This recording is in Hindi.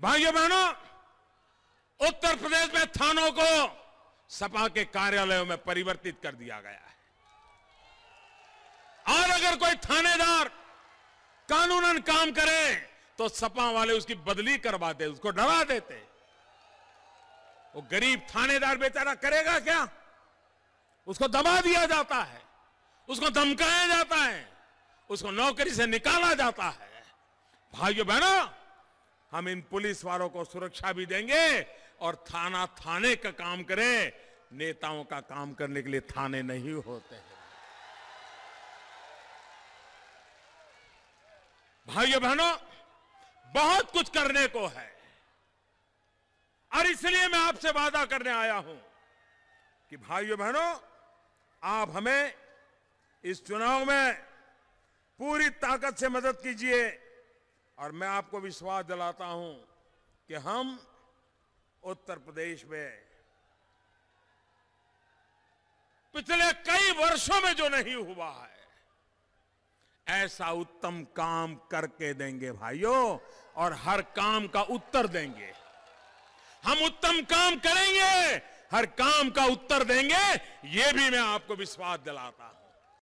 भाइयों बहनों उत्तर प्रदेश में थानों को सपा के कार्यालयों में परिवर्तित कर दिया गया है और अगर कोई थानेदार कानूनन काम करे तो सपा वाले उसकी बदली करवाते उसको डरा देते वो गरीब थानेदार बेचारा करेगा क्या उसको दबा दिया जाता है उसको धमकाया जाता है उसको नौकरी से निकाला जाता है भाइयों बहनों हम इन पुलिस वालों को सुरक्षा भी देंगे और थाना थाने का काम करें नेताओं का काम करने के लिए थाने नहीं होते हैं भाइयों बहनों बहुत कुछ करने को है और इसलिए मैं आपसे वादा करने आया हूं कि भाइयों बहनों आप हमें इस चुनाव में पूरी ताकत से मदद कीजिए और मैं आपको विश्वास दिलाता हूं कि हम उत्तर प्रदेश में पिछले कई वर्षों में जो नहीं हुआ है ऐसा उत्तम काम करके देंगे भाइयों और हर काम का उत्तर देंगे हम उत्तम काम करेंगे हर काम का उत्तर देंगे ये भी मैं आपको विश्वास दिलाता हूं